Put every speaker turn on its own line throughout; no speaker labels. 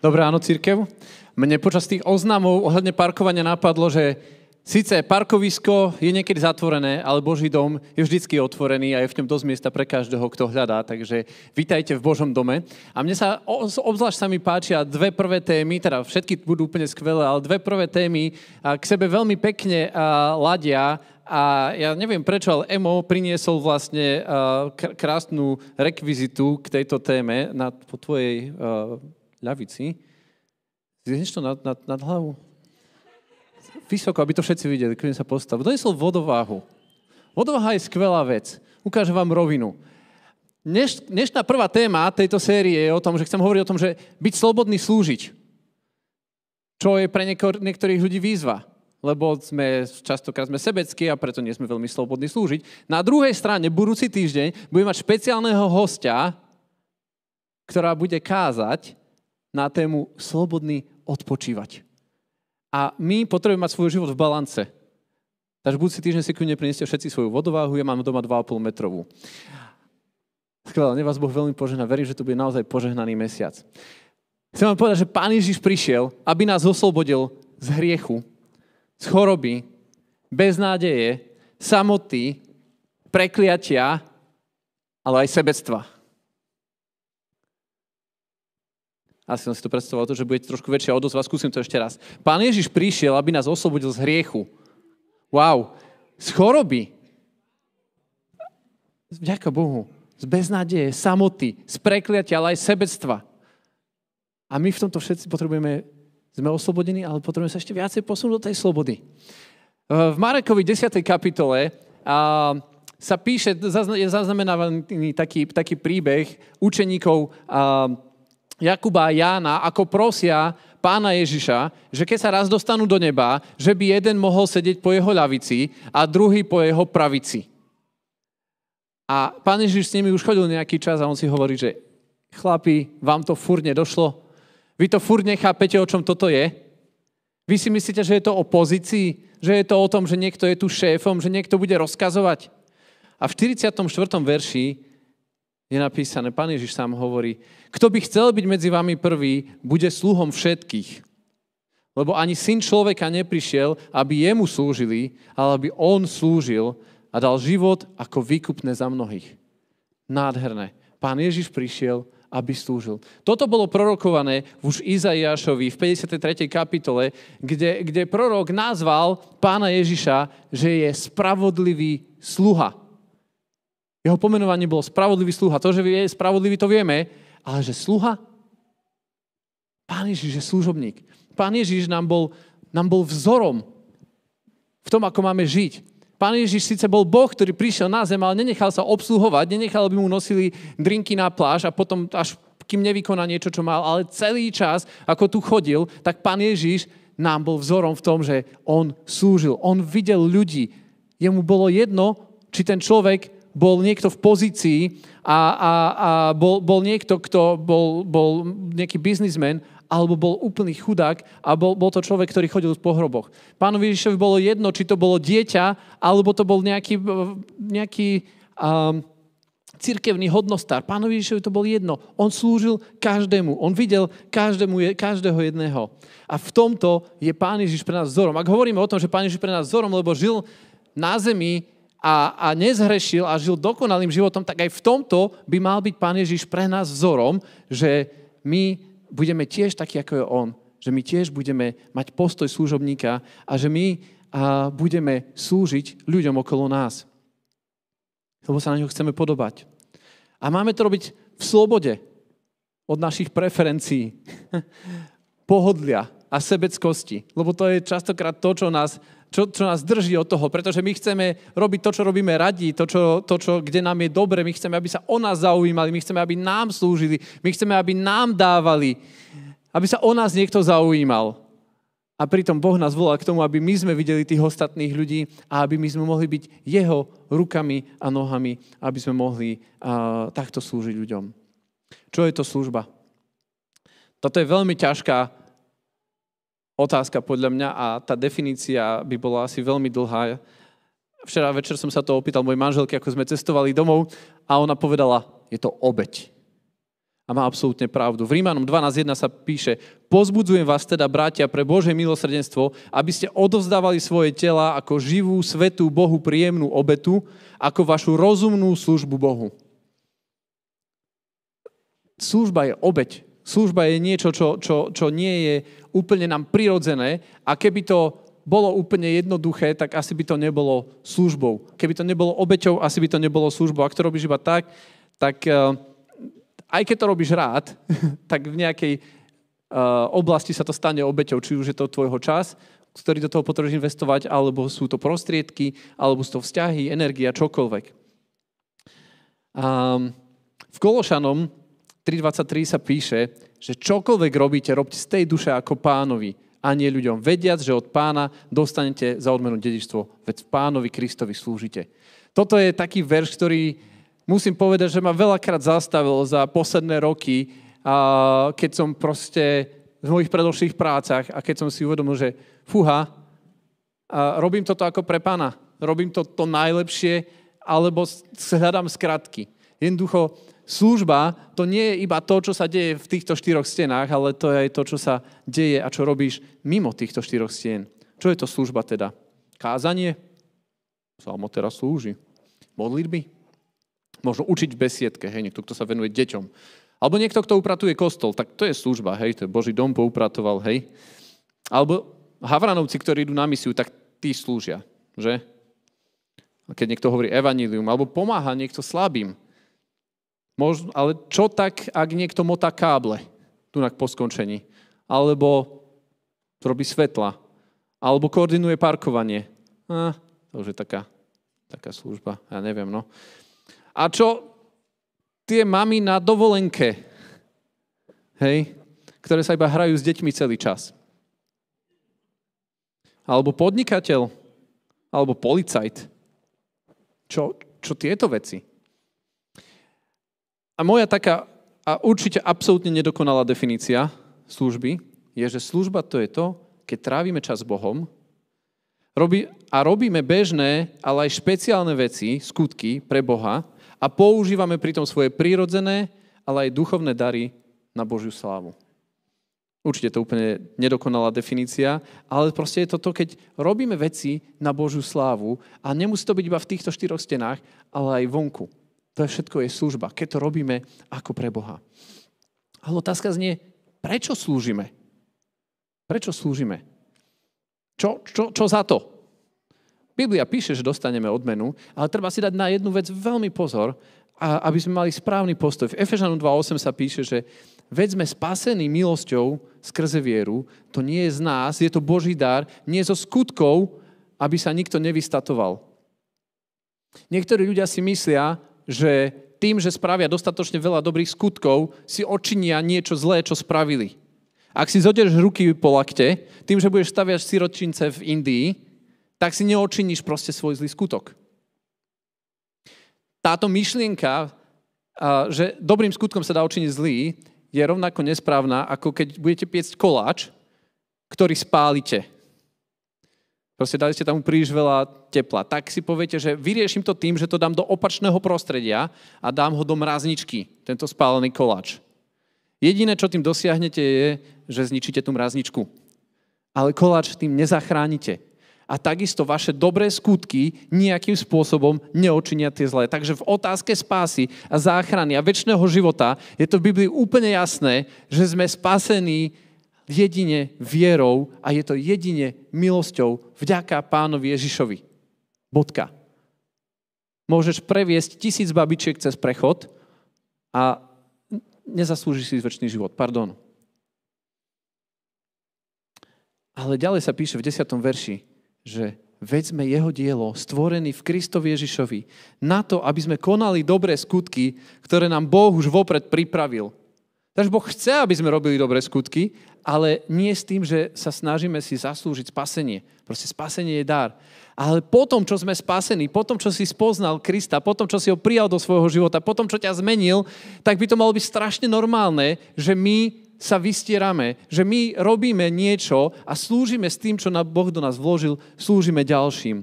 Dobré ráno, církev. Mne počas tých oznamov ohľadne parkovania napadlo, že síce parkovisko je niekedy zatvorené, ale Boží dom je vždycky otvorený a je v ňom dosť miesta pre každého, kto hľadá. Takže vítajte v Božom dome. A mne sa, obzvlášť sa mi páčia dve prvé témy, teda všetky budú úplne skvelé, ale dve prvé témy k sebe veľmi pekne ladia a ja neviem prečo, ale Emo priniesol vlastne krásnu rekvizitu k tejto téme na, po tvojej ľavici. Zjedneš to nad, nad, nad hlavu? Vysoko, aby to všetci videli, kým sa postavil. Donesol vodováhu. Vodováha je skvelá vec. Ukážem vám rovinu. Dneš, dnešná prvá téma tejto série je o tom, že chcem hovoriť o tom, že byť slobodný slúžiť. Čo je pre niekor, niektorých ľudí výzva. Lebo sme, častokrát sme sebeckí a preto nie sme veľmi slobodní slúžiť. Na druhej strane, budúci týždeň budeme mať špeciálneho hostia, ktorá bude kázať na tému slobodný odpočívať. A my potrebujeme mať svoj život v balance. Takže budúci týždeň si kľudne prinieste všetci svoju vodováhu, ja mám doma 2,5 metrovú. Skvelé, ne vás Boh veľmi požehná. Verím, že to bude naozaj požehnaný mesiac. Chcem vám povedať, že Pán Ježiš prišiel, aby nás oslobodil z hriechu, z choroby, nádeje, samoty, prekliatia, ale aj sebectva. Asi som si to predstavoval, to, že bude trošku väčšia odozva. Skúsim to ešte raz. Pán Ježiš prišiel, aby nás oslobodil z hriechu. Wow. Z choroby. Vďaka Bohu. Z beznádeje, samoty, z prekliatia, ale aj sebectva. A my v tomto všetci potrebujeme, sme oslobodení, ale potrebujeme sa ešte viacej posunúť do tej slobody. V Marekovi 10. kapitole a sa píše, je zaznamenávaný taký, taký príbeh učeníkov a, Jakuba a Jána, ako prosia pána Ježiša, že keď sa raz dostanú do neba, že by jeden mohol sedieť po jeho ľavici a druhý po jeho pravici. A pán Ježiš s nimi už chodil nejaký čas a on si hovorí, že chlapi, vám to furt nedošlo? Vy to furt nechápete, o čom toto je? Vy si myslíte, že je to o pozícii? Že je to o tom, že niekto je tu šéfom, že niekto bude rozkazovať? A v 44. verši je napísané, Pán Ježiš sám hovorí, kto by chcel byť medzi vami prvý, bude sluhom všetkých. Lebo ani syn človeka neprišiel, aby jemu slúžili, ale aby on slúžil a dal život ako výkupné za mnohých. Nádherné. Pán Ježiš prišiel, aby slúžil. Toto bolo prorokované už Izaiášovi v 53. kapitole, kde, kde prorok nazval pána Ježiša, že je spravodlivý sluha. Jeho pomenovanie bolo spravodlivý sluha. To, že je spravodlivý, to vieme, ale že sluha? Pán Ježiš je služobník. Pán Ježiš nám bol, nám bol vzorom v tom, ako máme žiť. Pán Ježiš síce bol Boh, ktorý prišiel na zem, ale nenechal sa obsluhovať, nenechal, aby mu nosili drinky na pláž a potom až kým nevykoná niečo, čo mal, ale celý čas, ako tu chodil, tak Pán Ježiš nám bol vzorom v tom, že on slúžil, on videl ľudí. Jemu bolo jedno, či ten človek bol niekto v pozícii a, a, a bol, bol niekto, kto bol, bol nejaký biznismen alebo bol úplný chudák a bol, bol to človek, ktorý chodil v pohroboch. Pánovi Ježišovi bolo jedno, či to bolo dieťa, alebo to bol nejaký, nejaký um, cirkevný hodnostár. Pánovi Ježišovi to bolo jedno. On slúžil každému. On videl každému, každého jedného. A v tomto je Pán Ježiš pre nás vzorom. Ak hovoríme o tom, že Pán Ježiš pre nás vzorom, lebo žil na zemi a, a nezhrešil a žil dokonalým životom, tak aj v tomto by mal byť Pán Ježiš pre nás vzorom, že my budeme tiež takí, ako je On. Že my tiež budeme mať postoj služobníka a že my a, budeme slúžiť ľuďom okolo nás. Lebo sa na ňo chceme podobať. A máme to robiť v slobode od našich preferencií, pohodlia a sebeckosti. Lebo to je častokrát to, čo nás čo, čo nás drží od toho, pretože my chceme robiť to, čo robíme radi, to, čo, to čo, kde nám je dobre, my chceme, aby sa o nás zaujímali, my chceme, aby nám slúžili, my chceme, aby nám dávali, aby sa o nás niekto zaujímal. A pritom Boh nás volá k tomu, aby my sme videli tých ostatných ľudí a aby my sme mohli byť jeho rukami a nohami, aby sme mohli uh, takto slúžiť ľuďom. Čo je to služba? Toto je veľmi ťažká otázka podľa mňa a tá definícia by bola asi veľmi dlhá. Včera večer som sa to opýtal mojej manželky, ako sme cestovali domov a ona povedala, je to obeď. A má absolútne pravdu. V Rímanom 12.1 sa píše, pozbudzujem vás teda, bratia, pre Bože milosrdenstvo, aby ste odovzdávali svoje tela ako živú, svetú, Bohu príjemnú obetu, ako vašu rozumnú službu Bohu. Služba je obeď. Služba je niečo, čo, čo, čo nie je úplne nám prirodzené a keby to bolo úplne jednoduché, tak asi by to nebolo službou. Keby to nebolo obeťou, asi by to nebolo službou. Ak to robíš iba tak, tak eh, aj keď to robíš rád, tak v nejakej eh, oblasti sa to stane obeťou, či už je to tvojho čas, ktorý do toho potrebuješ investovať, alebo sú to prostriedky, alebo sú to vzťahy, energia, čokoľvek. Um, v Kološanom 3.23 sa píše, že čokoľvek robíte, robte z tej duše ako pánovi a nie ľuďom, vediac, že od pána dostanete za odmenu dedičstvo, veď pánovi Kristovi slúžite. Toto je taký verš, ktorý musím povedať, že ma veľakrát zastavil za posledné roky, a keď som proste v mojich predošlých prácach a keď som si uvedomil, že fuha, a robím toto ako pre pána, robím to to najlepšie, alebo hľadám skratky. Jednoducho, Služba to nie je iba to, čo sa deje v týchto štyroch stenách, ale to je aj to, čo sa deje a čo robíš mimo týchto štyroch stien. Čo je to služba teda? Kázanie? Salmo teraz slúži. Modlitby? Možno učiť v besiedke, hej, niekto, kto sa venuje deťom. Alebo niekto, kto upratuje kostol, tak to je služba, hej, to je Boží dom poupratoval, hej. Alebo Havranovci, ktorí idú na misiu, tak tí slúžia, že? Keď niekto hovorí evanílium, alebo pomáha niekto slabým, Možno, ale čo tak, ak niekto motá káble, tu po skončení, alebo robí svetla, alebo koordinuje parkovanie. A, to už je taká, taká služba, ja neviem, no. A čo tie mami na dovolenke, hej, ktoré sa iba hrajú s deťmi celý čas. Alebo podnikateľ, alebo policajt. Čo, čo tieto veci? a moja taká, a určite absolútne nedokonalá definícia služby, je, že služba to je to, keď trávime čas s Bohom robí, a robíme bežné, ale aj špeciálne veci, skutky pre Boha a používame pritom svoje prírodzené, ale aj duchovné dary na Božiu slávu. Určite to úplne nedokonalá definícia, ale proste je to to, keď robíme veci na Božiu slávu a nemusí to byť iba v týchto štyroch stenách, ale aj vonku. To je všetko je služba, keď to robíme ako pre Boha. Ale otázka znie, prečo slúžime? Prečo slúžime? Čo, čo, čo za to? Biblia píše, že dostaneme odmenu, ale treba si dať na jednu vec veľmi pozor, aby sme mali správny postoj. V Efežanu 2.8 sa píše, že veď sme spasení milosťou skrze vieru, to nie je z nás, je to Boží dar, nie zo skutkov, aby sa nikto nevystatoval. Niektorí ľudia si myslia, že tým, že spravia dostatočne veľa dobrých skutkov, si očinia niečo zlé, čo spravili. Ak si zoderš ruky po lakte, tým, že budeš staviať siročince v Indii, tak si neočiníš proste svoj zlý skutok. Táto myšlienka, že dobrým skutkom sa dá očiniť zlý, je rovnako nesprávna, ako keď budete piecť koláč, ktorý spálite Proste dali ste tam príliš veľa tepla. Tak si poviete, že vyrieším to tým, že to dám do opačného prostredia a dám ho do mrazničky, tento spálený koláč. Jediné, čo tým dosiahnete, je, že zničíte tú mrazničku. Ale koláč tým nezachránite. A takisto vaše dobré skutky nejakým spôsobom neočinia tie zlé. Takže v otázke spásy a záchrany a väčšného života je to v Biblii úplne jasné, že sme spasení jedine vierou a je to jedine milosťou vďaka pánovi Ježišovi. Bodka. Môžeš previesť tisíc babičiek cez prechod a nezaslúžiš si zväčný život. Pardon. Ale ďalej sa píše v 10. verši, že veď sme jeho dielo, stvorený v Kristovi Ježišovi, na to, aby sme konali dobré skutky, ktoré nám Boh už vopred pripravil Takže Boh chce, aby sme robili dobré skutky, ale nie s tým, že sa snažíme si zaslúžiť spasenie. Proste spasenie je dar. Ale potom, čo sme spasení, potom, čo si spoznal Krista, potom, čo si ho prijal do svojho života, potom, čo ťa zmenil, tak by to malo byť strašne normálne, že my sa vystierame, že my robíme niečo a slúžime s tým, čo Boh do nás vložil, slúžime ďalším.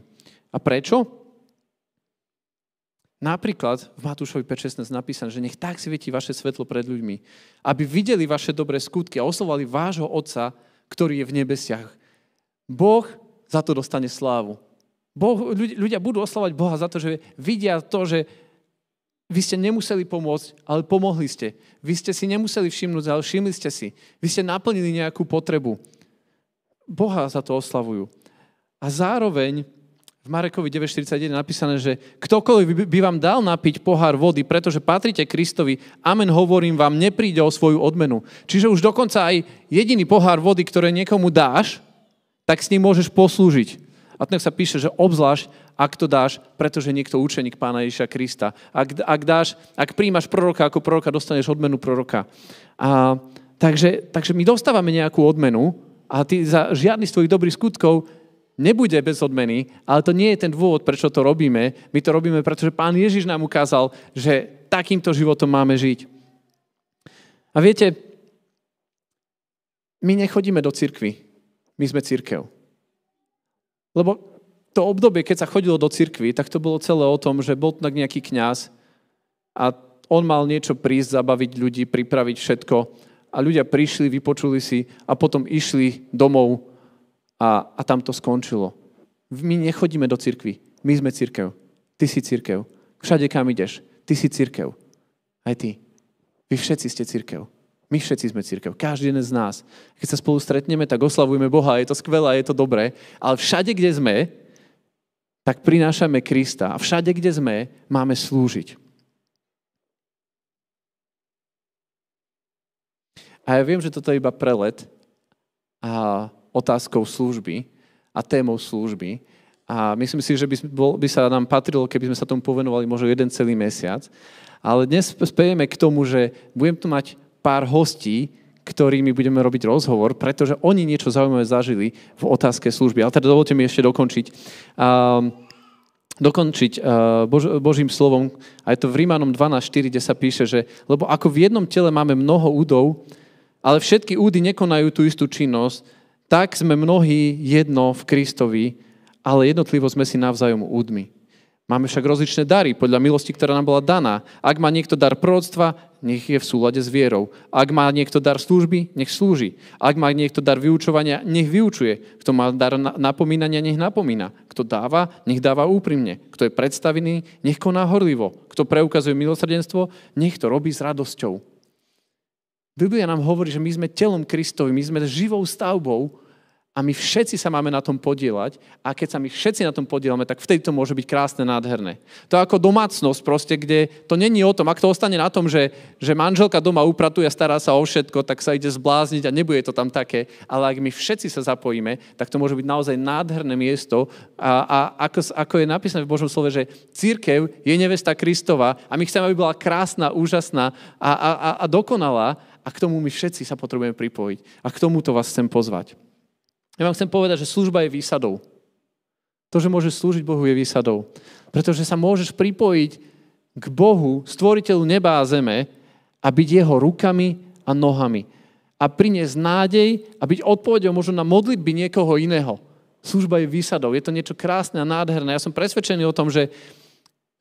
A prečo? Napríklad v Matúšovi 5.16 napísané, že nech tak svieti vaše svetlo pred ľuďmi, aby videli vaše dobré skutky a oslovali vášho Otca, ktorý je v nebesiach. Boh za to dostane slávu. Boh, ľudia budú oslovať Boha za to, že vidia to, že vy ste nemuseli pomôcť, ale pomohli ste. Vy ste si nemuseli všimnúť, ale všimli ste si. Vy ste naplnili nejakú potrebu. Boha za to oslavujú. A zároveň v Marekovi 9.41 je napísané, že ktokoľvek by vám dal napiť pohár vody, pretože patrite Kristovi, amen hovorím vám, nepríde o svoju odmenu. Čiže už dokonca aj jediný pohár vody, ktoré niekomu dáš, tak s ním môžeš poslúžiť. A tak sa píše, že obzvlášť, ak to dáš, pretože niekto učeník pána Ježiša Krista. Ak, ak, dáš, ak príjmaš proroka ako proroka, dostaneš odmenu proroka. A, takže, takže my dostávame nejakú odmenu a ty za žiadny z tvojich dobrých skutkov nebude bez odmeny, ale to nie je ten dôvod, prečo to robíme. My to robíme, pretože Pán Ježiš nám ukázal, že takýmto životom máme žiť. A viete, my nechodíme do cirkvy. My sme církev. Lebo to obdobie, keď sa chodilo do cirkvy, tak to bolo celé o tom, že bol tak nejaký kňaz a on mal niečo prísť, zabaviť ľudí, pripraviť všetko. A ľudia prišli, vypočuli si a potom išli domov a, a tam to skončilo. My nechodíme do cirkvi. My sme cirkev. Ty si cirkev. Všade, kam ideš. Ty si cirkev. Aj ty. Vy všetci ste cirkev. My všetci sme cirkev, každý jeden z nás. Keď sa spolu stretneme, tak oslavujeme Boha, je to skvelé, je to dobré, ale všade, kde sme, tak prinášame Krista a všade, kde sme, máme slúžiť. A ja viem, že toto je iba prelet a otázkou služby a témou služby. A myslím si, že by, bol, by sa nám patrilo, keby sme sa tomu povenovali možno jeden celý mesiac. Ale dnes spejeme k tomu, že budem tu mať pár hostí, ktorými budeme robiť rozhovor, pretože oni niečo zaujímavé zažili v otázke služby. Ale teda dovolte mi ešte dokončiť. Um, dokončiť uh, Bož, Božím slovom. A je to v Rímanom 12.4, kde sa píše, že lebo ako v jednom tele máme mnoho údov, ale všetky údy nekonajú tú istú činnosť, tak sme mnohí jedno v Kristovi, ale jednotlivo sme si navzájom údmi. Máme však rozličné dary podľa milosti, ktorá nám bola daná. Ak má niekto dar prorodstva, nech je v súlade s vierou. Ak má niekto dar služby, nech slúži. Ak má niekto dar vyučovania, nech vyučuje. Kto má dar napomínania, nech napomína. Kto dáva, nech dáva úprimne. Kto je predstavený, nech koná horlivo. Kto preukazuje milosrdenstvo, nech to robí s radosťou. Biblia nám hovorí, že my sme telom Kristovi, my sme živou stavbou a my všetci sa máme na tom podielať a keď sa my všetci na tom podielame, tak vtedy to môže byť krásne, nádherné. To je ako domácnosť proste, kde to není o tom, ak to ostane na tom, že, že manželka doma upratuje a stará sa o všetko, tak sa ide zblázniť a nebude to tam také, ale ak my všetci sa zapojíme, tak to môže byť naozaj nádherné miesto a, a ako, ako je napísané v Božom slove, že církev je nevesta Kristova a my chceme, aby bola krásna, úžasná a, a, a, a dokonalá a k tomu my všetci sa potrebujeme pripojiť. A k tomuto vás chcem pozvať. Ja vám chcem povedať, že služba je výsadou. To, že môžeš slúžiť Bohu, je výsadou. Pretože sa môžeš pripojiť k Bohu, stvoriteľu neba a zeme a byť jeho rukami a nohami. A priniesť nádej a byť odpovedou možno na modlitby niekoho iného. Služba je výsadou. Je to niečo krásne a nádherné. Ja som presvedčený o tom, že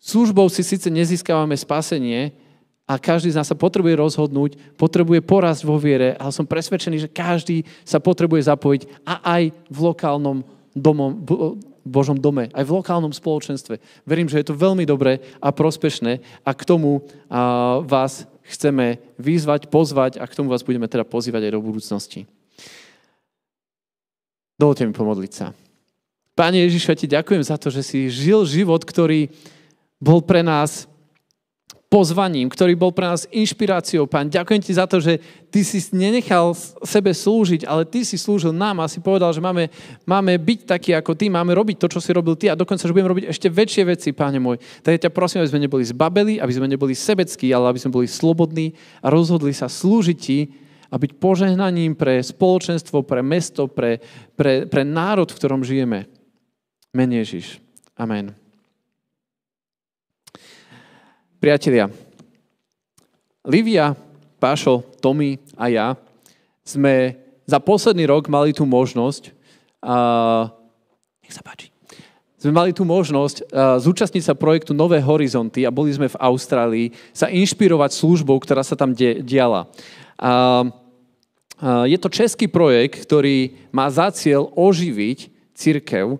službou si síce nezískávame spasenie, a každý z nás sa potrebuje rozhodnúť, potrebuje porast vo viere, ale som presvedčený, že každý sa potrebuje zapojiť a aj v lokálnom domom, eh, Božom dome, aj v lokálnom spoločenstve. Verím, že je to veľmi dobré a prospešné a k tomu a, vás chceme vyzvať, pozvať a k tomu vás budeme teda pozývať aj do budúcnosti. Dovolte mi pomodliť sa. Pane Ježišu, ja ti ďakujem za to, že si žil život, ktorý bol pre nás pozvaním, ktorý bol pre nás inšpiráciou, pán. Ďakujem ti za to, že ty si nenechal sebe slúžiť, ale ty si slúžil nám a si povedal, že máme, máme byť takí ako ty, máme robiť to, čo si robil ty a dokonca, že budeme robiť ešte väčšie veci, páne môj. Tak ja ťa prosím, aby sme neboli zbabeli, aby sme neboli sebeckí, ale aby sme boli slobodní a rozhodli sa slúžiť ti a byť požehnaním pre spoločenstvo, pre mesto, pre, pre, pre národ, v ktorom žijeme. Menej Ježiš. Amen. Priatelia, Livia, Pášo, Tommy a ja sme za posledný rok mali tú možnosť, uh, nech sa páči, sme mali tú možnosť uh, zúčastniť sa projektu Nové horizonty a boli sme v Austrálii sa inšpirovať službou, ktorá sa tam de- diala. Uh, uh, je to český projekt, ktorý má za cieľ oživiť církev,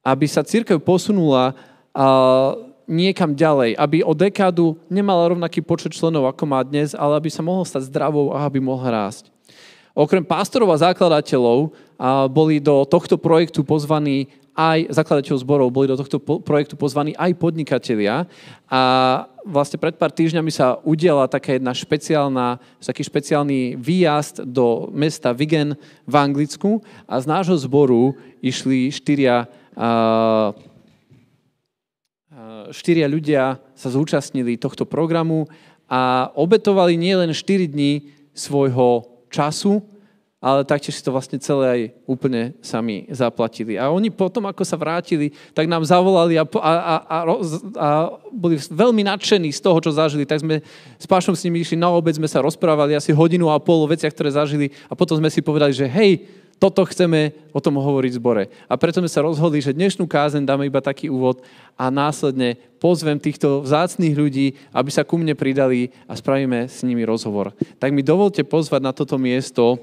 aby sa církev posunula uh, niekam ďalej, aby o dekádu nemala rovnaký počet členov, ako má dnes, ale aby sa mohol stať zdravou a aby mohol rásť. Okrem pastorov a zakladateľov boli do tohto projektu pozvaní aj zakladateľov zborov, boli do tohto projektu pozvaní aj podnikatelia a vlastne pred pár týždňami sa udiela taká jedna špeciálna, taký špeciálny výjazd do mesta Vigen v Anglicku a z nášho zboru išli štyria uh, štyria ľudia sa zúčastnili tohto programu a obetovali nielen 4 dní svojho času, ale taktiež si to vlastne celé aj úplne sami zaplatili. A oni potom, ako sa vrátili, tak nám zavolali a, a, a, a boli veľmi nadšení z toho, čo zažili. Tak sme s Pášom s nimi išli na obed, sme sa rozprávali asi hodinu a pol o veciach, ktoré zažili a potom sme si povedali, že hej, toto chceme o tom hovoriť v zbore. A preto sme sa rozhodli, že dnešnú kázen dáme iba taký úvod a následne pozvem týchto vzácných ľudí, aby sa ku mne pridali a spravíme s nimi rozhovor. Tak mi dovolte pozvať na toto miesto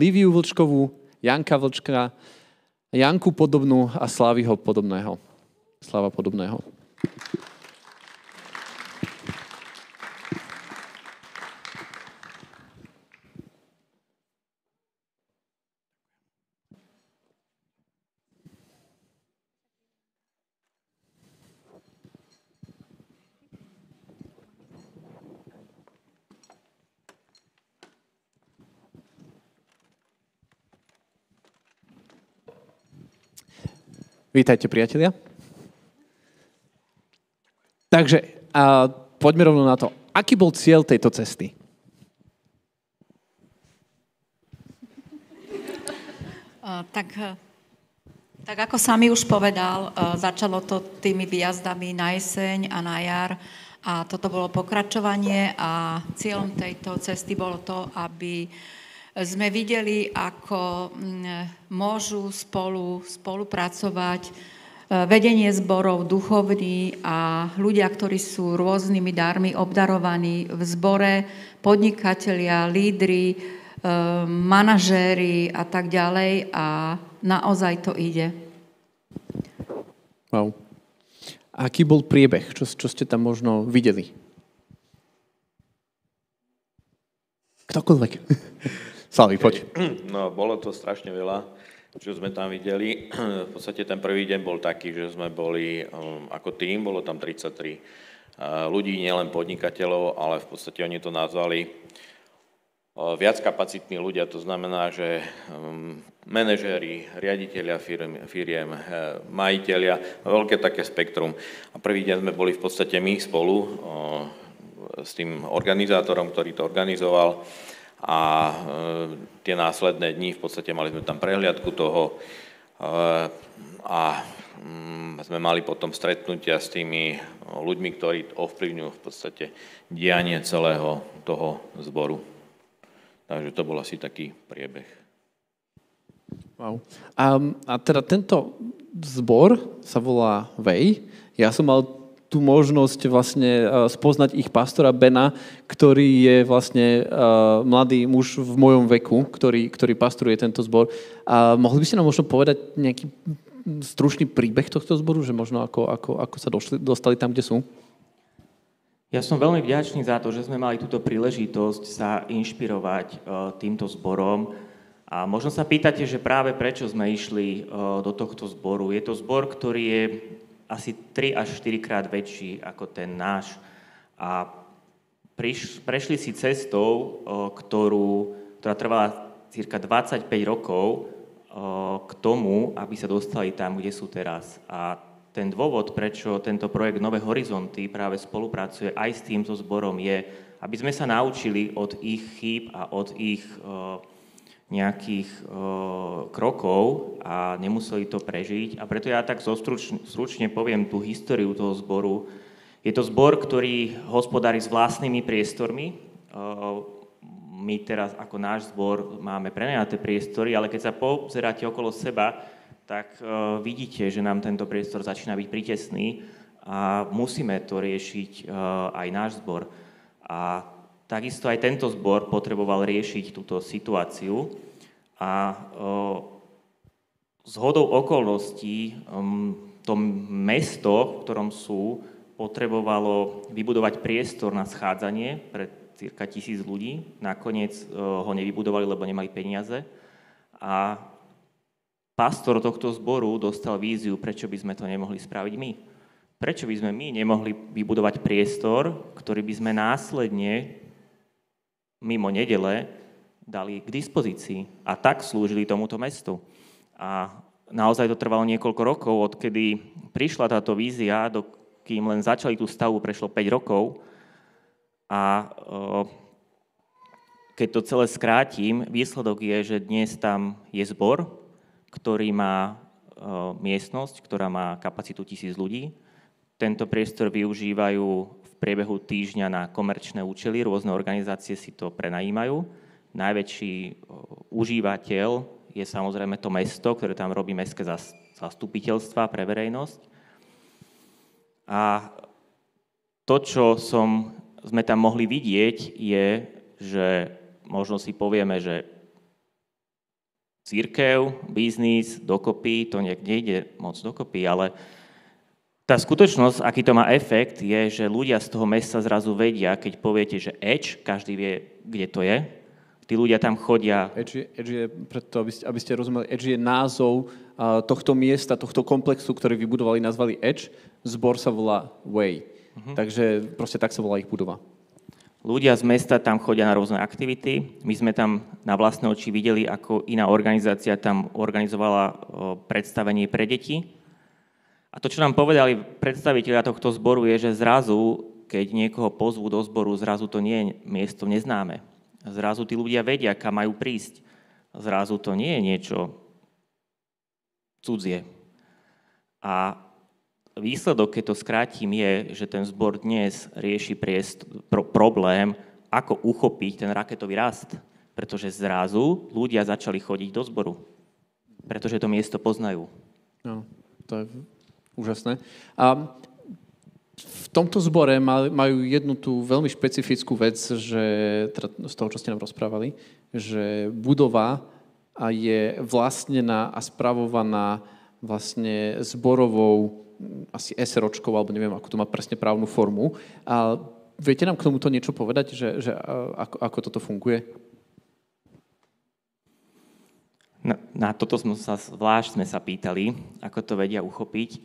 Liviu Vlčkovú, Janka Vlčka, Janku podobnú a Slaviho podobného. Slava podobného. Vítajte, priatelia. Takže a poďme rovno na to. Aký bol cieľ tejto cesty?
tak, e, tak ako sami už povedal, e, začalo to tými výjazdami na jeseň a na jar a toto bolo pokračovanie a cieľom tejto cesty bolo to, aby sme videli, ako mm, môžu spolu spolupracovať e, vedenie zborov, duchovní a ľudia, ktorí sú rôznymi darmi obdarovaní v zbore, podnikatelia, lídry, e, manažéri a tak ďalej a naozaj to ide.
Wow. Aký bol priebeh? Čo, čo ste tam možno videli? Ktokoľvek. Sami, poď.
No, bolo to strašne veľa, čo sme tam videli. V podstate ten prvý deň bol taký, že sme boli um, ako tým, bolo tam 33 ľudí, nielen podnikateľov, ale v podstate oni to nazvali viac kapacitní ľudia, to znamená, že um, manažéri, riaditeľia firm, firiem, e, majiteľia, veľké také spektrum. A prvý deň sme boli v podstate my spolu s tým organizátorom, ktorý to organizoval a e, tie následné dni, v podstate mali sme tam prehliadku toho e, a mm, sme mali potom stretnutia s tými ľuďmi, ktorí ovplyvňujú v podstate dianie celého toho zboru. Takže to bol asi taký priebeh.
Wow. A, a teda tento zbor sa volá VEJ. Ja som mal tú možnosť vlastne e, spoznať ich pastora Bena, ktorý je vlastne e, mladý muž v mojom veku, ktorý, ktorý pastoruje tento zbor. A mohli by ste nám možno povedať nejaký stručný príbeh tohto zboru, že možno ako, ako, ako sa došli, dostali tam, kde sú?
Ja som veľmi vďačný za to, že sme mali túto príležitosť sa inšpirovať e, týmto zborom. A možno sa pýtate, že práve prečo sme išli do tohto zboru. Je to zbor, ktorý je asi 3 až 4 krát väčší ako ten náš. A priš, prešli si cestou, ktorú, ktorá trvala cirka 25 rokov k tomu, aby sa dostali tam, kde sú teraz. A ten dôvod, prečo tento projekt Nové horizonty práve spolupracuje aj s týmto zborom, je, aby sme sa naučili od ich chýb a od ich nejakých eh, krokov a nemuseli to prežiť. A preto ja tak stručne poviem tú históriu toho zboru. Je to zbor, ktorý hospodári s vlastnými priestormi. Eh, my teraz ako náš zbor máme prenajaté priestory, ale keď sa pozeráte okolo seba, tak eh, vidíte, že nám tento priestor začína byť pritesný a musíme to riešiť aj náš zbor. A Takisto aj tento zbor potreboval riešiť túto situáciu a z hodou okolností to mesto, v ktorom sú, potrebovalo vybudovať priestor na schádzanie pre cirka tisíc ľudí. Nakoniec ho nevybudovali, lebo nemali peniaze. A pastor tohto zboru dostal víziu, prečo by sme to nemohli spraviť my. Prečo by sme my nemohli vybudovať priestor, ktorý by sme následne mimo nedele dali k dispozícii a tak slúžili tomuto mestu. A naozaj to trvalo niekoľko rokov, odkedy prišla táto vízia, do, kým len začali tú stavu, prešlo 5 rokov. A e, keď to celé skrátim, výsledok je, že dnes tam je zbor, ktorý má e, miestnosť, ktorá má kapacitu tisíc ľudí. Tento priestor využívajú priebehu týždňa na komerčné účely. Rôzne organizácie si to prenajímajú. Najväčší e, užívateľ je samozrejme to mesto, ktoré tam robí mestské zastupiteľstva pre verejnosť. A to, čo som, sme tam mohli vidieť, je, že možno si povieme, že církev, biznis, dokopy, to niekde ide moc dokopy, ale tá skutočnosť, aký to má efekt, je, že ľudia z toho mesta zrazu vedia, keď poviete, že Edge, každý vie, kde to je, tí ľudia tam chodia.
Edge je, edge je preto, aby ste, aby ste rozumeli, Edge je názov uh, tohto miesta, tohto komplexu, ktorý vybudovali, nazvali Edge. Zbor sa volá Way. Uh-huh. Takže proste tak sa volá ich budova.
Ľudia z mesta tam chodia na rôzne aktivity. My sme tam na vlastné oči videli, ako iná organizácia tam organizovala predstavenie pre deti a to, čo nám povedali predstaviteľia tohto zboru, je, že zrazu, keď niekoho pozvú do zboru, zrazu to nie je miesto neznáme. Zrazu tí ľudia vedia, kam majú prísť. Zrazu to nie je niečo cudzie. A výsledok, keď to skrátim, je, že ten zbor dnes rieši priest, pro, problém, ako uchopiť ten raketový rast. Pretože zrazu ľudia začali chodiť do zboru. Pretože to miesto poznajú.
No, to je úžasné. A v tomto zbore majú jednu tú veľmi špecifickú vec, že, teda z toho, čo ste nám rozprávali, že budova je vlastnená a spravovaná vlastne zborovou asi SROčkou, alebo neviem, ako to má presne právnu formu. A viete nám k tomuto niečo povedať, že, že ako, ako toto funguje?
Na, na toto sme sa, zvlášť sme sa pýtali, ako to vedia uchopiť.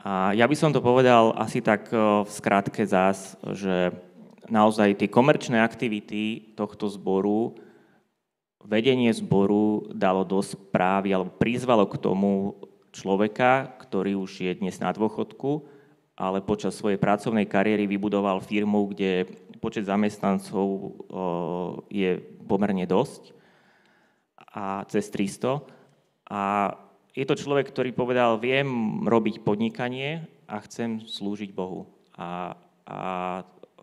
A ja by som to povedal asi tak eh, v skratke zás, že naozaj tie komerčné aktivity tohto zboru, vedenie zboru dalo do správy alebo prizvalo k tomu človeka, ktorý už je dnes na dôchodku, ale počas svojej pracovnej kariéry vybudoval firmu, kde počet zamestnancov eh, je pomerne dosť, a cez 300. A je to človek, ktorý povedal, viem robiť podnikanie a chcem slúžiť Bohu. A, a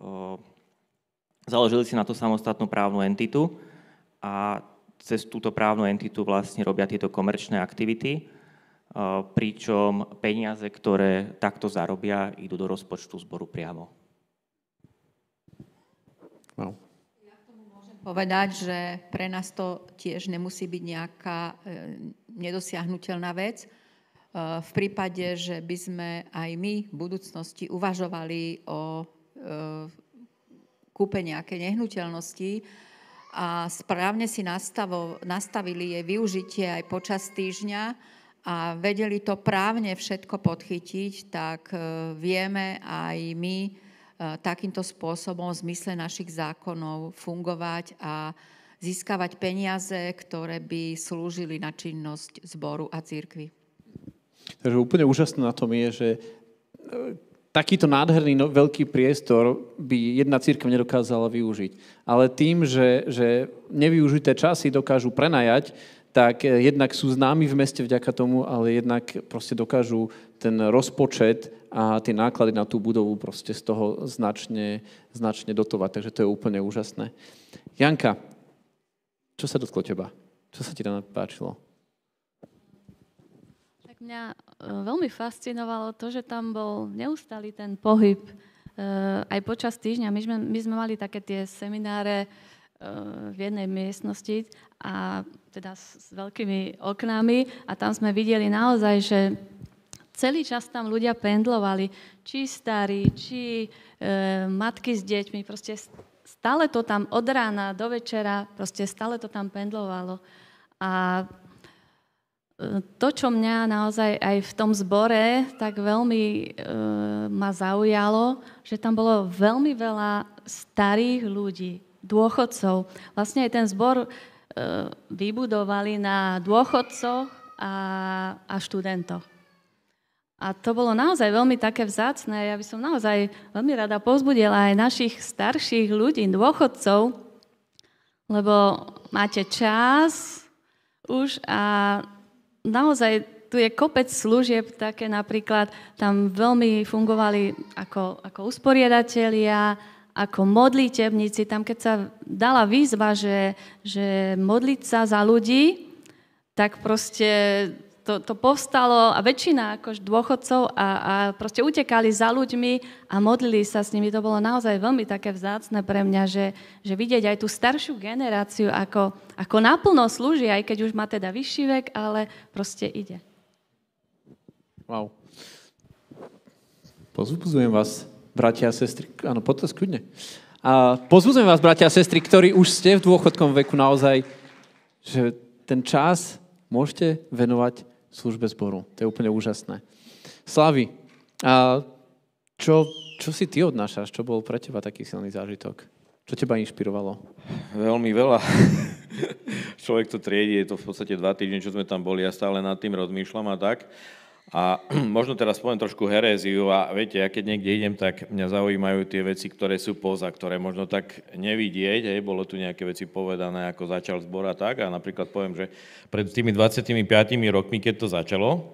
o, založili si na to samostatnú právnu entitu a cez túto právnu entitu vlastne robia tieto komerčné aktivity, o, pričom peniaze, ktoré takto zarobia, idú do rozpočtu zboru priamo.
Wow
povedať, že pre nás to tiež nemusí byť nejaká e, nedosiahnutelná vec. E, v prípade, že by sme aj my v budúcnosti uvažovali o e, kúpe nejakej nehnuteľnosti a správne si nastavo, nastavili jej využitie aj počas týždňa a vedeli to právne všetko podchytiť, tak vieme aj my, E, takýmto spôsobom v zmysle našich zákonov fungovať a získavať peniaze, ktoré by slúžili na činnosť zboru a církvy.
Takže úplne úžasné na tom je, že e, takýto nádherný no, veľký priestor by jedna církev nedokázala využiť. Ale tým, že, že nevyužité časy dokážu prenajať, tak e, jednak sú známi v meste vďaka tomu, ale jednak proste dokážu ten rozpočet a tie náklady na tú budovu proste z toho značne, značne dotovať. Takže to je úplne úžasné. Janka, čo sa dotklo teba? Čo sa ti tam páčilo?
Tak mňa e, veľmi fascinovalo to, že tam bol neustály ten pohyb. E, aj počas týždňa my sme, my sme mali také tie semináre e, v jednej miestnosti a teda s veľkými oknami a tam sme videli naozaj, že Celý čas tam ľudia pendlovali, či starí, či e, matky s deťmi, proste stále to tam od rána do večera, proste stále to tam pendlovalo. A e, to, čo mňa naozaj aj v tom zbore tak veľmi e, ma zaujalo, že tam bolo veľmi veľa starých ľudí, dôchodcov. Vlastne aj ten zbor e, vybudovali na dôchodcoch a, a študentoch. A to bolo naozaj veľmi také vzácne. Ja by som naozaj veľmi rada povzbudila aj našich starších ľudí, dôchodcov, lebo máte čas už a naozaj tu je kopec služieb, také napríklad tam veľmi fungovali ako, ako usporiadatelia, ako modlitebníci. Tam keď sa dala výzva, že, že modliť sa za ľudí, tak proste to, to povstalo a väčšina akož dôchodcov a, a proste utekali za ľuďmi a modlili sa s nimi. To bolo naozaj veľmi také vzácne pre mňa, že, že vidieť aj tú staršiu generáciu, ako, ako naplno slúži, aj keď už má teda vyšší vek, ale proste ide.
Wow. Pozbudzujem vás, bratia a sestry. Áno, poďte skudne. A pozbudzujem vás, bratia a sestry, ktorí už ste v dôchodkom veku naozaj, že ten čas môžete venovať službe zboru. To je úplne úžasné. Slavy, a čo, čo si ty odnášaš? Čo bol pre teba taký silný zážitok? Čo teba inšpirovalo?
Veľmi veľa. Človek to triedi, je to v podstate dva týždne, čo sme tam boli, ja stále nad tým rozmýšľam a tak. A možno teraz poviem trošku heréziu a viete, ja keď niekde idem, tak mňa zaujímajú tie veci, ktoré sú poza, ktoré možno tak nevidieť. Hej, bolo tu nejaké veci povedané, ako začal zbor a tak. A napríklad poviem, že pred tými 25 rokmi, keď to začalo,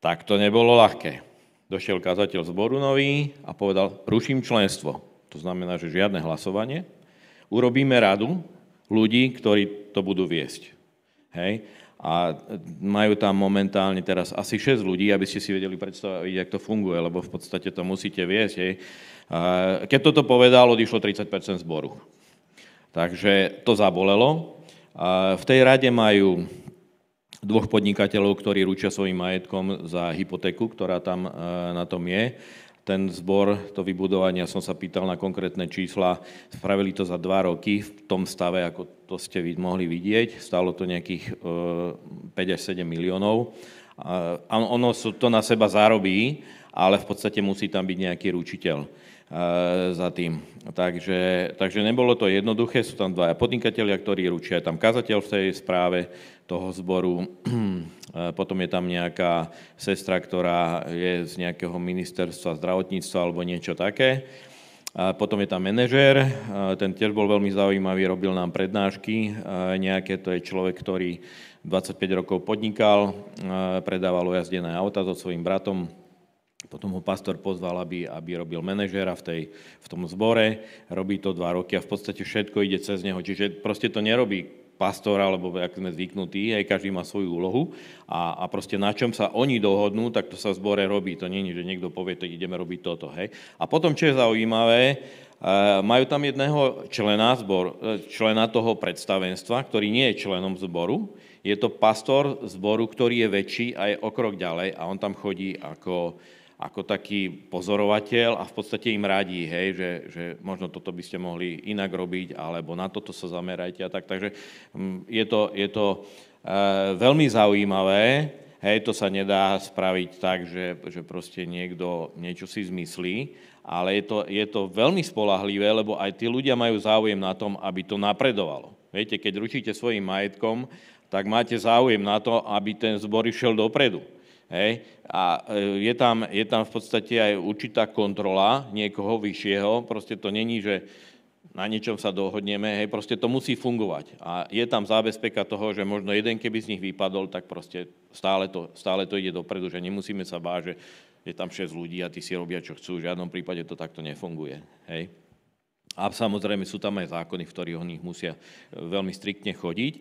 tak to nebolo ľahké. Došiel kazateľ zboru nový a povedal, ruším členstvo. To znamená, že žiadne hlasovanie. Urobíme radu ľudí, ktorí to budú viesť. Hej. A majú tam momentálne teraz asi 6 ľudí, aby ste si vedeli predstaviť, jak to funguje, lebo v podstate to musíte viesť. Hej. Keď toto povedal, odišlo 30 zboru. Takže to zabolelo. V tej rade majú dvoch podnikateľov, ktorí ručia svojim majetkom za hypotéku, ktorá tam e, na tom je ten zbor, to vybudovanie, ja som sa pýtal na konkrétne čísla, spravili to za dva roky v tom stave, ako to ste mohli vidieť, Stalo to nejakých 5 e, až 7 miliónov. A ono to na seba zarobí, ale v podstate musí tam byť nejaký ručiteľ za tým. Takže, takže nebolo to jednoduché, sú tam dvaja podnikatelia, ktorí ručia, je tam kazateľ v tej správe toho zboru, potom je tam nejaká sestra, ktorá je z nejakého ministerstva zdravotníctva alebo niečo také. A potom je tam manažér, ten tiež bol veľmi zaujímavý, robil nám prednášky nejaké, to je človek, ktorý 25 rokov podnikal, predával ojazdené auta so svojím bratom, potom ho pastor pozval, aby, aby robil manažéra v, tej, v tom zbore, robí to dva roky a v podstate všetko ide cez neho. Čiže proste to nerobí pastora, alebo ak sme zvyknutí, aj každý má svoju úlohu a, a proste na čom sa oni dohodnú, tak to sa v zbore robí. To nie je, že niekto povie, to ideme robiť toto, hej. A potom, čo je zaujímavé, e, majú tam jedného člena, zbor, e, člena toho predstavenstva, ktorý nie je členom zboru, je to pastor zboru, ktorý je väčší a je o krok ďalej a on tam chodí ako, ako taký pozorovateľ a v podstate im radí, hej, že, že možno toto by ste mohli inak robiť, alebo na toto sa zamerajte a tak. Takže mm, je to, je to e, veľmi zaujímavé, hej, to sa nedá spraviť tak, že, že proste niekto niečo si zmyslí, ale je to, je to veľmi spolahlivé, lebo aj tí ľudia majú záujem na tom, aby to napredovalo. Viete, keď ručíte svojim majetkom, tak máte záujem na to, aby ten zbor išiel dopredu. Hej? A e, je tam, je tam v podstate aj určitá kontrola niekoho vyššieho, proste to není, že na niečom sa dohodneme, hej, proste to musí fungovať. A je tam zábezpeka toho, že možno jeden, keby z nich vypadol, tak proste stále to, stále to ide dopredu, že nemusíme sa báť, že je tam 6 ľudí a tí si robia, čo chcú. V žiadnom prípade to takto nefunguje. Hej. A samozrejme sú tam aj zákony, v ktorých oni musia e, veľmi striktne chodiť.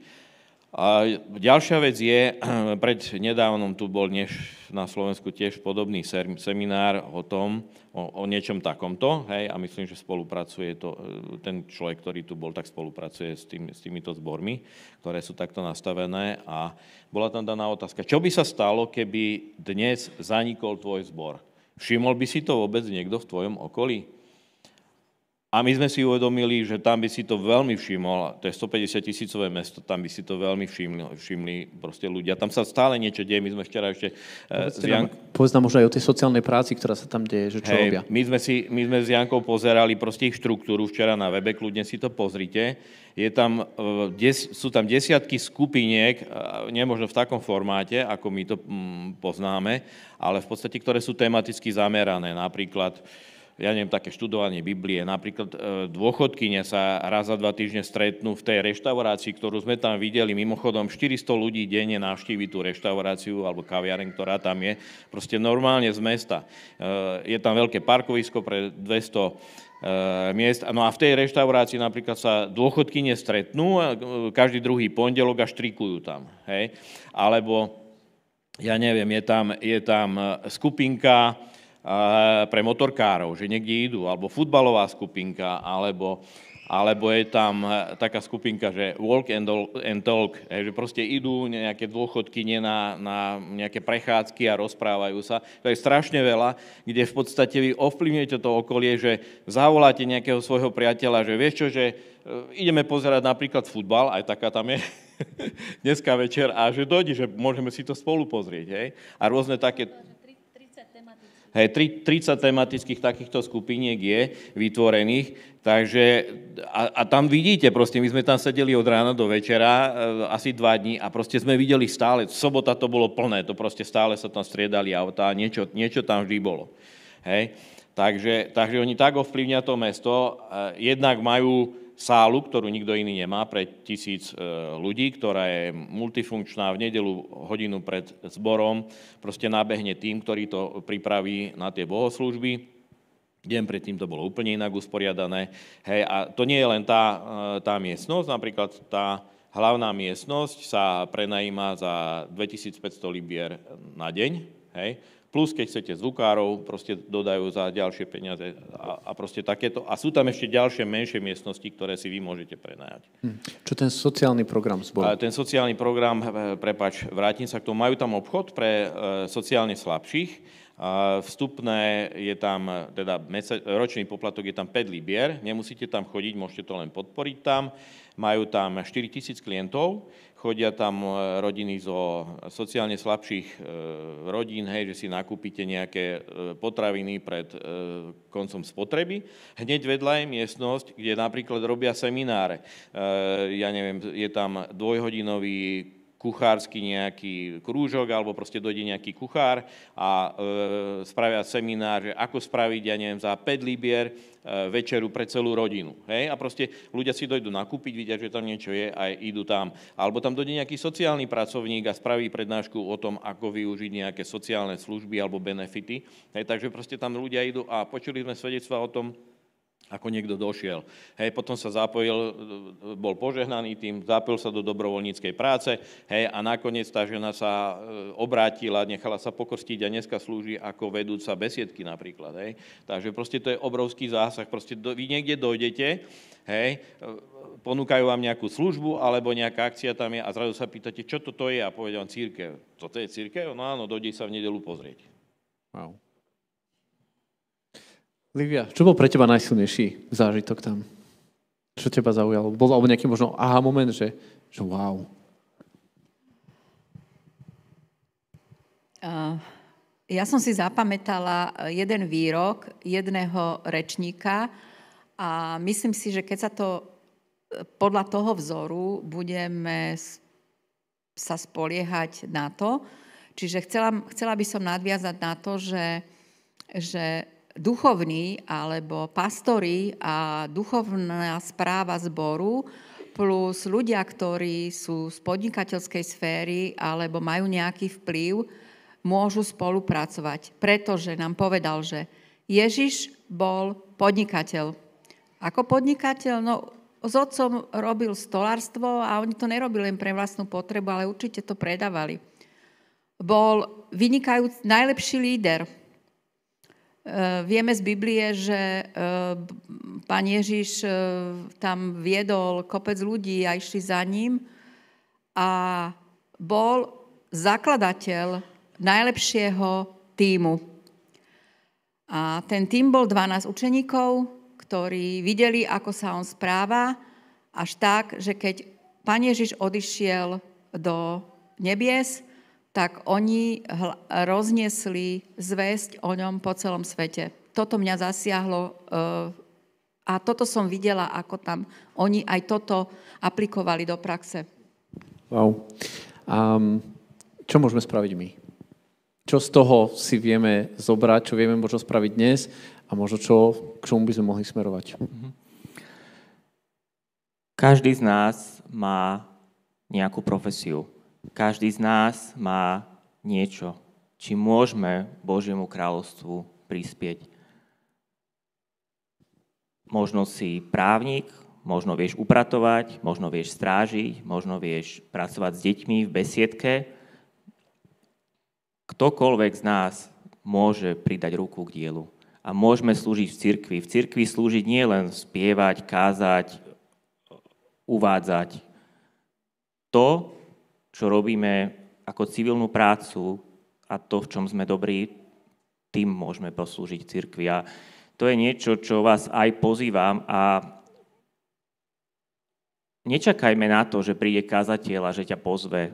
A ďalšia vec je, pred nedávnom tu bol než na Slovensku tiež podobný seminár o tom, o, o niečom takomto, hej, a myslím, že spolupracuje to, e, ten človek, ktorý tu bol, tak spolupracuje s, tým, s týmito zbormi, ktoré sú takto nastavené a bola tam daná otázka, čo by sa stalo, keby dnes zanikol tvoj zbor? Všimol by si to vôbec niekto v tvojom okolí? A my sme si uvedomili, že tam by si to veľmi všimol, to je 150 tisícové mesto, tam by si to veľmi všimli, všimli proste ľudia. Tam sa stále niečo deje, my sme včera ešte... Eh, povedz, s Jan...
povedz nám možno aj o tej sociálnej práci, ktorá sa tam deje, že čo hey, robia.
My sme, si, my sme s Jankou pozerali proste ich štruktúru včera na webe, kľudne si to pozrite. Je tam, eh, des, sú tam desiatky skupiniek, eh, nemožno v takom formáte, ako my to mm, poznáme, ale v podstate, ktoré sú tematicky zamerané. Napríklad ja neviem, také študovanie Biblie. Napríklad e, dôchodkyne sa raz za dva týždne stretnú v tej reštaurácii, ktorú sme tam videli. Mimochodom, 400 ľudí denne navštívi tú reštauráciu alebo kaviareň, ktorá tam je. Proste normálne z mesta. E, je tam veľké parkovisko pre 200 e, miest. No a v tej reštaurácii napríklad sa dôchodkyne stretnú, každý druhý pondelok a štrikujú tam. Hej? Alebo, ja neviem, je tam, je tam skupinka, pre motorkárov, že niekde idú, alebo futbalová skupinka, alebo, alebo je tam e, taká skupinka, že walk and, talk, e, že proste idú nejaké dôchodky nie na, na nejaké prechádzky a rozprávajú sa. To je strašne veľa, kde v podstate vy ovplyvňujete to okolie, že zavoláte nejakého svojho priateľa, že vieš čo, že e, ideme pozerať napríklad futbal, aj taká tam je dneska večer, a že dojde, že môžeme si to spolu pozrieť. Hej? A rôzne také hej, 30 tematických takýchto skupiniek je vytvorených, takže a, a tam vidíte, proste my sme tam sedeli od rána do večera, e, asi dva dní a proste sme videli stále, sobota to bolo plné, to proste stále sa tam striedali autá, niečo, niečo tam vždy bolo. Hej. Takže, takže oni tak ovplyvňa to mesto, e, jednak majú sálu, ktorú nikto iný nemá, pre tisíc e, ľudí, ktorá je multifunkčná v nedelu hodinu pred zborom, proste nabehne tým, ktorý to pripraví na tie bohoslužby. Deň predtým to bolo úplne inak usporiadané. Hej, a to nie je len tá, e, tá miestnosť, napríklad tá hlavná miestnosť sa prenajíma za 2500 libier na deň. Hej Plus, keď chcete zvukárov, proste dodajú za ďalšie peniaze a, a proste takéto. A sú tam ešte ďalšie menšie miestnosti, ktoré si vy môžete prenajať.
Hm. Čo ten sociálny program zbor?
Ten sociálny program, prepač, vrátim sa k tomu, majú tam obchod pre e, sociálne slabších. Vstupné je tam, teda ročný poplatok je tam 5 libier, nemusíte tam chodiť, môžete to len podporiť tam. Majú tam 4000 klientov, chodia tam e, rodiny zo sociálne slabších e, rodín, hej, že si nakúpite nejaké e, potraviny pred koncom spotreby. Hneď vedľa je miestnosť, kde napríklad robia semináre. Ja neviem, je tam dvojhodinový kuchársky nejaký krúžok alebo proste dojde nejaký kuchár a e, spravia seminár, že ako spraviť, ja neviem, za 5 libier e, večeru pre celú rodinu. Hej? A proste ľudia si dojdú nakúpiť, vidia, že tam niečo je a idú tam. Alebo tam dojde nejaký sociálny pracovník a spraví prednášku o tom, ako využiť nejaké sociálne služby alebo benefity. Hej? Takže proste tam ľudia idú a počuli sme svedectva o tom, ako niekto došiel. Hej, potom sa zapojil, bol požehnaný tým, zapojil sa do dobrovoľníckej práce, hej, a nakoniec tá žena sa e, obrátila, nechala sa pokrstiť a dneska slúži ako vedúca besiedky napríklad, hej. Takže proste to je obrovský zásah, proste do, vy niekde dojdete, hej, e, ponúkajú vám nejakú službu alebo nejaká akcia tam je a zrazu sa pýtate, čo toto je a povedia vám církev. Toto je církev? No áno, dojde sa v nedelu pozrieť. Wow.
Livia, čo bol pre teba najsilnejší zážitok tam? Čo teba zaujalo? Bol alebo nejaký možno aha moment, že, že wow.
Uh, ja som si zapamätala eh, jeden výrok jedného rečníka a myslím si, že keď sa to eh, podľa toho vzoru budeme sa spoliehať na to. Čiže chcela, chcela by som nadviazať na to, že, že duchovní alebo pastori a duchovná správa zboru plus ľudia, ktorí sú z podnikateľskej sféry alebo majú nejaký vplyv, môžu spolupracovať. Pretože nám povedal, že Ježiš bol podnikateľ. Ako podnikateľ, no s otcom robil stolárstvo a oni to nerobili len pre vlastnú potrebu, ale určite to predávali. Bol vynikajúc najlepší líder, Eh, vieme z Biblie, že eh, pán Ježiš eh, tam viedol kopec ľudí a išli za ním a bol zakladateľ najlepšieho týmu. A ten tým bol 12 učeníkov, ktorí videli, ako sa on správa, až tak, že keď pán Ježiš odišiel do nebies, tak oni rozniesli zväzť o ňom po celom svete. Toto mňa zasiahlo eh, a toto som videla, ako tam oni aj toto aplikovali do praxe.
Wow. Um, čo môžeme spraviť my? Čo z toho si vieme zobrať, čo vieme možno spraviť dnes a možno čo, k čomu by sme mohli smerovať?
Každý z nás má nejakú profesiu každý z nás má niečo, či môžeme Božiemu kráľovstvu prispieť. Možno si právnik, možno vieš upratovať, možno vieš strážiť, možno vieš pracovať s deťmi v besiedke. Ktokoľvek z nás môže pridať ruku k dielu. A môžeme slúžiť v cirkvi. V cirkvi slúžiť nie len spievať, kázať, uvádzať. To, čo robíme ako civilnú prácu a to, v čom sme dobrí, tým môžeme poslúžiť cirkvi. A to je niečo, čo vás aj pozývam a nečakajme na to, že príde kazateľ a že ťa pozve.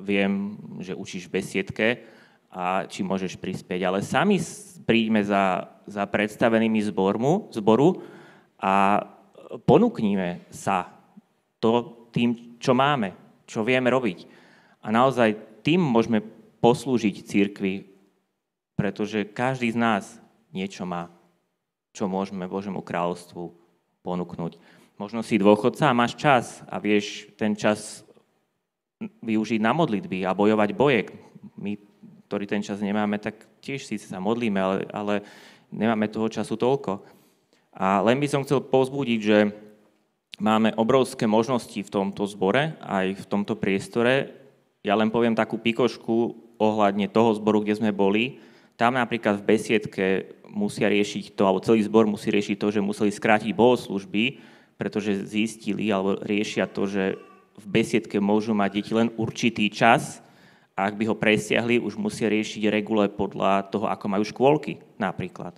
Viem, že učíš v besiedke a či môžeš prispieť, ale sami príďme za, za predstavenými zbormu, zboru a ponúknime sa to tým, čo máme čo vieme robiť. A naozaj tým môžeme poslúžiť církvi, pretože každý z nás niečo má, čo môžeme Božemu kráľovstvu ponúknuť. Možno si dôchodca a máš čas a vieš ten čas využiť na modlitby a bojovať bojek. My, ktorí ten čas nemáme, tak tiež si sa modlíme, ale, ale nemáme toho času toľko. A len by som chcel pozbudiť, že Máme obrovské možnosti v tomto zbore, aj v tomto priestore. Ja len poviem takú pikošku ohľadne toho zboru, kde sme boli. Tam napríklad v besiedke musia riešiť to, alebo celý zbor musí riešiť to, že museli skrátiť bohoslužby, pretože zistili alebo riešia to, že v besiedke môžu mať deti len určitý čas, a ak by ho presiahli, už musia riešiť regule podľa toho, ako majú škôlky napríklad,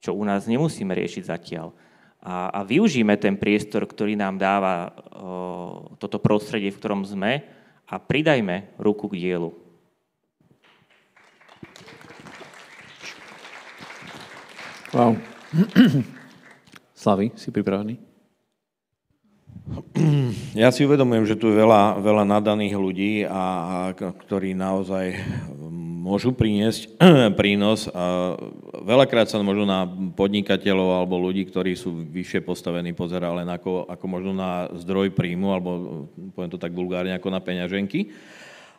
čo u nás nemusíme riešiť zatiaľ a, a využíme ten priestor, ktorý nám dáva o, toto prostredie, v ktorom sme a pridajme ruku k dielu. Wow. Slavy, si pripravený?
Ja si uvedomujem, že tu je veľa, veľa nadaných ľudí, a, a, ktorí naozaj môžu priniesť prínos a veľakrát sa možno na podnikateľov alebo ľudí, ktorí sú vyššie postavení, pozerá len ako, ako možno na zdroj príjmu, alebo poviem to tak vulgárne, ako na peňaženky.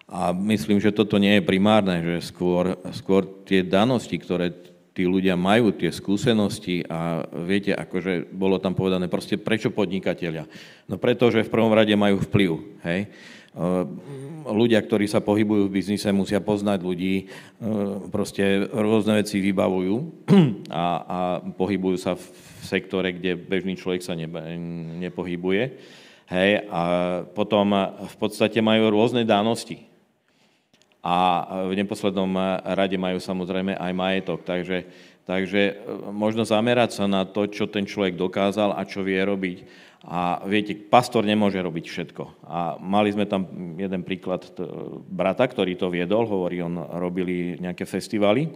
A myslím, že toto nie je primárne, že skôr, skôr tie danosti, ktoré tí ľudia majú tie skúsenosti a viete, akože bolo tam povedané, proste prečo podnikateľia? No preto, že v prvom rade majú vplyv, hej? Ehm, ľudia, ktorí sa pohybujú v biznise, musia poznať ľudí, ehm, proste rôzne veci vybavujú a, a pohybujú sa v sektore, kde bežný človek sa ne, nepohybuje. Hej, a potom v podstate majú rôzne dánosti. A v neposlednom rade majú samozrejme aj majetok. Takže Takže e, možno zamerať sa na to, čo ten človek dokázal a čo vie robiť. A viete, pastor nemôže robiť všetko. A mali sme tam jeden príklad t- brata, ktorý to viedol, hovorí, on robili nejaké festivaly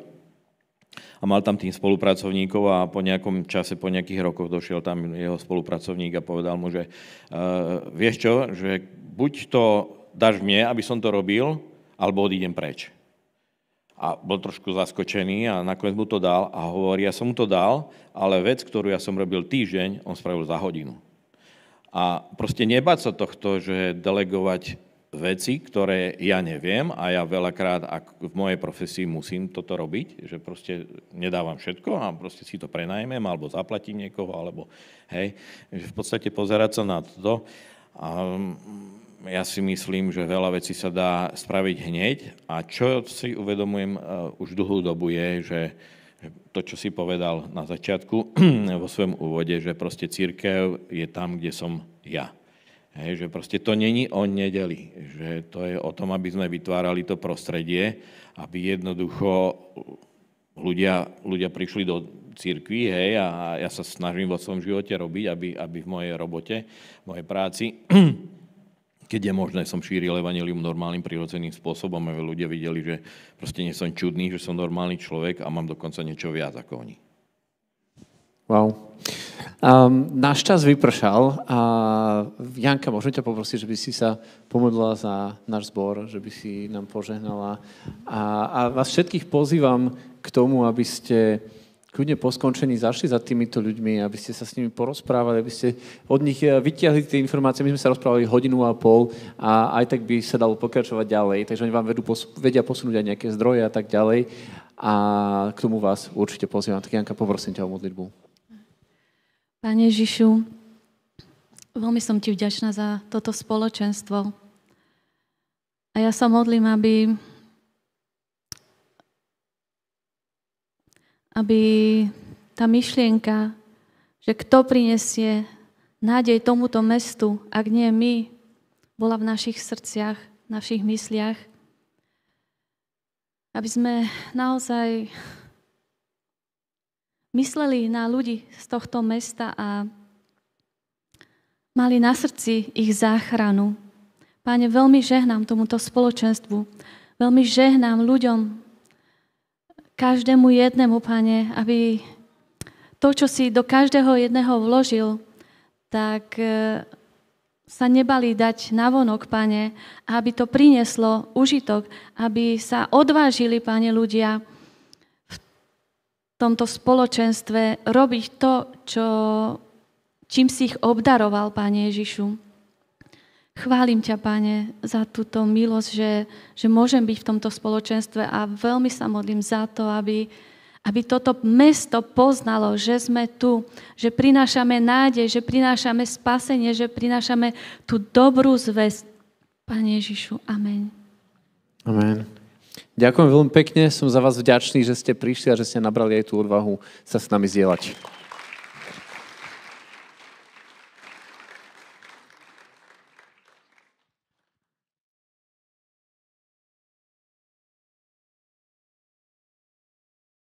a mal tam tým spolupracovníkov a po nejakom čase, po nejakých rokoch došiel tam jeho spolupracovník a povedal mu, že uh, vieš čo, že buď to dáš mne, aby som to robil, alebo odídem preč a bol trošku zaskočený a nakoniec mu to dal a hovorí, ja som mu to dal, ale vec, ktorú ja som robil týždeň, on spravil za hodinu. A proste nebáť sa tohto, že delegovať veci, ktoré ja neviem a ja veľakrát ak v mojej profesii musím toto robiť, že proste nedávam všetko a proste si to prenajmem alebo zaplatím niekoho, alebo hej, v podstate pozerať sa na to a ja si myslím, že veľa vecí sa dá spraviť hneď a čo si uvedomujem eh, už dlhú dobu je, že to, čo si povedal na začiatku vo svojom úvode, že proste církev je tam, kde som ja. Hej, že proste to není o nedeli, že to je o tom, aby sme vytvárali to prostredie, aby jednoducho ľudia, ľudia prišli do církvy, hej, a ja sa snažím vo svojom živote robiť, aby, aby v mojej robote, v mojej práci keď je možné, som šíril evanelium normálnym, prirodzeným spôsobom, aby ľudia videli, že proste nie som čudný, že som normálny človek a mám dokonca niečo viac ako oni.
Wow. Um, náš čas vypršal a Janka, môžem ťa poprosiť, že by si sa pomodlila za náš zbor, že by si nám požehnala. A, a vás všetkých pozývam k tomu, aby ste kľudne po skončení zašli za týmito ľuďmi, aby ste sa s nimi porozprávali, aby ste od nich eh, vytiahli tie informácie. My sme sa rozprávali hodinu a pol a aj tak by sa dalo pokračovať ďalej. Takže oni vám vedú, vedia posunúť aj nejaké zdroje a tak ďalej. A k tomu vás určite pozývam. Tak Janka, poprosím ťa o modlitbu.
Pane Žišu, veľmi som ti vďačná za toto spoločenstvo. A ja sa modlím, aby aby tá myšlienka, že kto prinesie nádej tomuto mestu, ak nie my, bola v našich srdciach, v našich mysliach. Aby sme naozaj mysleli na ľudí z tohto mesta a mali na srdci ich záchranu. Páne, veľmi žehnám tomuto spoločenstvu. Veľmi žehnám ľuďom, každému jednému, pane, aby to, čo si do každého jedného vložil, tak e, sa nebali dať navonok, pane, aby to prinieslo užitok, aby sa odvážili, pane, ľudia v tomto spoločenstve robiť to, čo, čím si ich obdaroval, pane Ježišu. Chválim ťa, Pane, za túto milosť, že, že môžem byť v tomto spoločenstve a veľmi sa modlím za to, aby, aby toto mesto poznalo, že sme tu, že prinášame nádej, že prinášame spasenie, že prinášame tú dobrú zväzť. Pane Ježišu, amen.
Amen. Ďakujem veľmi pekne, som za vás vďačný, že ste prišli a že ste nabrali aj tú odvahu sa s nami zdieľať.